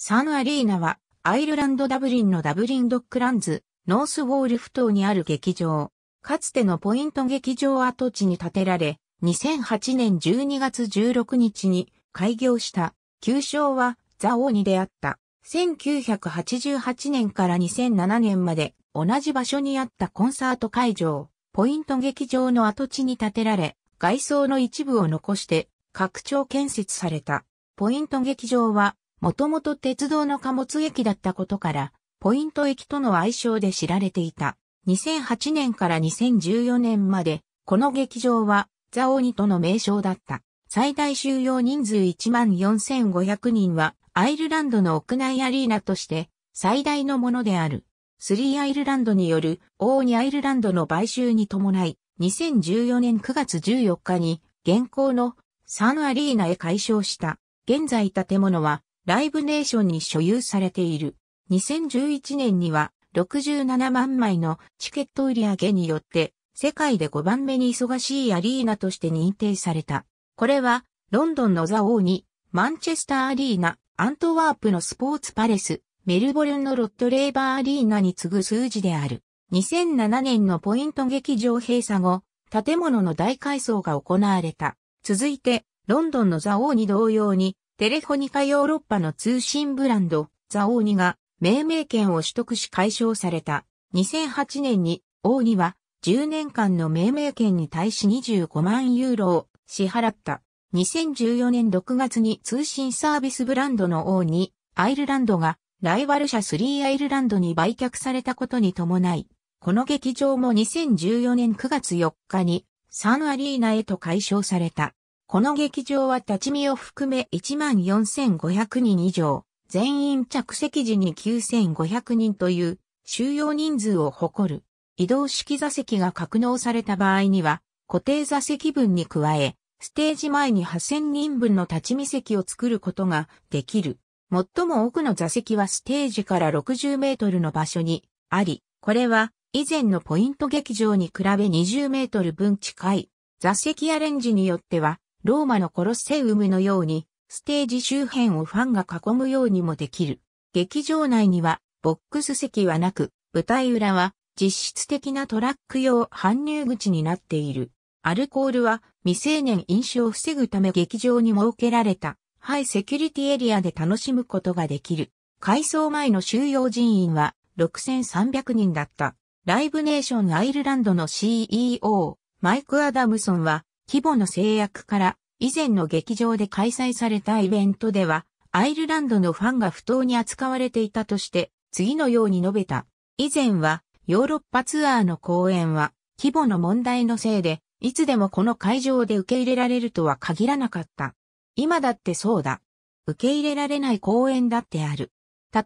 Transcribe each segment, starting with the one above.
サンアリーナは、アイルランドダブリンのダブリンドックランズ、ノースウォールフ島にある劇場。かつてのポイント劇場跡地に建てられ、2008年12月16日に開業した。旧称は、ザオニであった。1988年から2007年まで同じ場所にあったコンサート会場、ポイント劇場の跡地に建てられ、外装の一部を残して拡張建設された。ポイント劇場はもともと鉄道の貨物駅だったことから、ポイント駅との愛称で知られていた。2008年から2014年まで、この劇場は、ザオニとの名称だった。最大収容人数14,500人は、アイルランドの屋内アリーナとして、最大のものである。スリーアイルランドによる、オーニアイルランドの買収に伴い、2014年9月14日に、現行のサンアリーナへ解消した。現在建物は、ライブネーションに所有されている。2011年には67万枚のチケット売り上げによって世界で5番目に忙しいアリーナとして認定された。これはロンドンのザ・オーにマンチェスターアリーナ、アントワープのスポーツパレス、メルボルンのロッドレーバーアリーナに次ぐ数字である。2007年のポイント劇場閉鎖後、建物の大改装が行われた。続いて、ロンドンのザ王に同様に、テレフォニカヨーロッパの通信ブランド、ザオーニが命名権を取得し解消された。2008年に、オーニは10年間の命名権に対し25万ユーロを支払った。2014年6月に通信サービスブランドのオーニ、アイルランドがライバル社3アイルランドに売却されたことに伴い、この劇場も2014年9月4日にサンアリーナへと解消された。この劇場は立ち見を含め14,500人以上、全員着席時に9,500人という収容人数を誇る。移動式座席が格納された場合には、固定座席分に加え、ステージ前に8000人分の立ち見席を作ることができる。最も奥の座席はステージから60メートルの場所にあり、これは以前のポイント劇場に比べ20メートル分近い。座席アレンジによってはローマのコロッセウムのように、ステージ周辺をファンが囲むようにもできる。劇場内には、ボックス席はなく、舞台裏は、実質的なトラック用搬入口になっている。アルコールは未成年飲酒を防ぐため劇場に設けられたハイセキュリティエリアで楽しむことができる。改装前の収容人員は6300人だった。ライブネーションアイルランドの CEO マイク・アダムソンは規模の制約から以前の劇場で開催されたイベントでは、アイルランドのファンが不当に扱われていたとして、次のように述べた。以前は、ヨーロッパツアーの公演は、規模の問題のせいで、いつでもこの会場で受け入れられるとは限らなかった。今だってそうだ。受け入れられない公演だってある。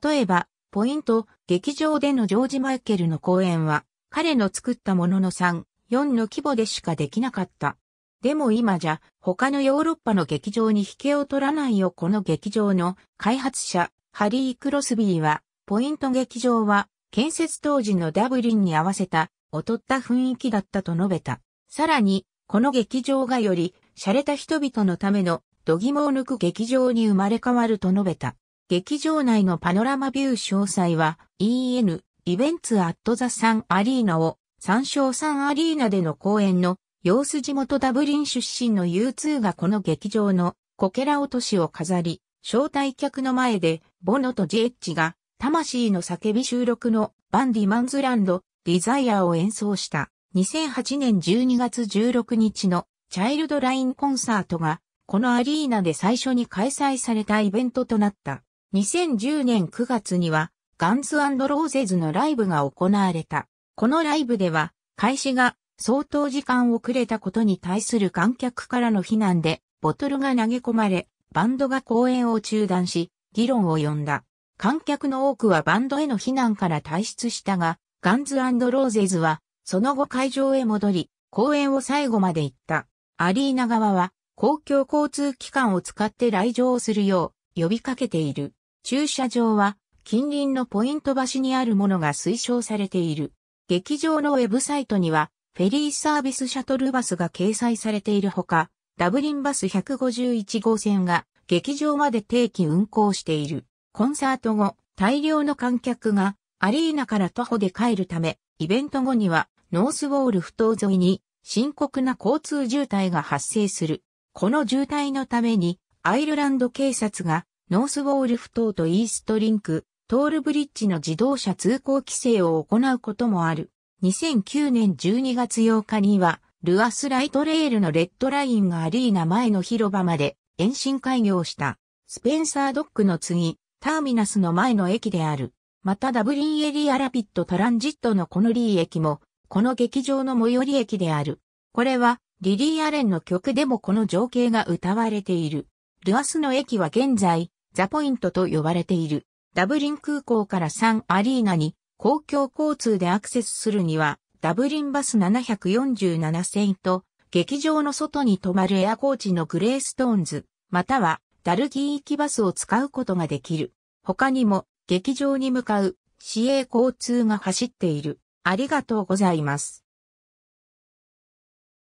例えば、ポイント、劇場でのジョージ・マイケルの公演は、彼の作ったものの3、4の規模でしかできなかった。でも今じゃ、他のヨーロッパの劇場に引けを取らないよこの劇場の開発者、ハリー・クロスビーは、ポイント劇場は、建設当時のダブリンに合わせた、劣った雰囲気だったと述べた。さらに、この劇場がより、洒落た人々のための、度肝を抜く劇場に生まれ変わると述べた。劇場内のパノラマビュー詳細は EN イベンツアットザサンアリーナを参照サンアリーナでの公演の洋子地元ダブリン出身の U2 がこの劇場のコケラ落としを飾り、招待客の前で、ボノとジエッチが、魂の叫び収録のバンディマンズランド、ディザイアを演奏した2008年12月16日のチャイルドラインコンサートが、このアリーナで最初に開催されたイベントとなった。2010年9月には、ガンズローゼズのライブが行われた。このライブでは、開始が相当時間遅れたことに対する観客からの非難で、ボトルが投げ込まれ、バンドが公演を中断し、議論を呼んだ。観客の多くはバンドへの非難から退出したが、ガンズローゼズは、その後会場へ戻り、公演を最後まで行った。アリーナ側は、公共交通機関を使って来場をするよう呼びかけている。駐車場は、近隣のポイント橋にあるものが推奨されている。劇場のウェブサイトには、フェリーサービスシャトルバスが掲載されているほか、ダブリンバス151号線が劇場まで定期運行している。コンサート後、大量の観客がアリーナから徒歩で帰るため、イベント後にはノースウォール不頭沿いに深刻な交通渋滞が発生する。この渋滞のためにアイルランド警察がノースウォール不頭とイーストリンク、トールブリッジの自動車通行規制を行うこともある。2009年12月8日には、ルアスライトレールのレッドラインがアリーナ前の広場まで延伸開業した。スペンサードックの次、ターミナスの前の駅である。またダブリンエリアラピッドトランジットのコノリー駅も、この劇場の最寄り駅である。これは、リリー・アレンの曲でもこの情景が歌われている。ルアスの駅は現在、ザポイントと呼ばれている。ダブリン空港からサンアリーナに公共交通でアクセスするには、ダブリンバス747線と、劇場の外に泊まるエアコーチのグレーストーンズ、または、ダルギー行きバスを使うことができる。他にも、劇場に向かう、市営交通が走っている。ありがとうございます。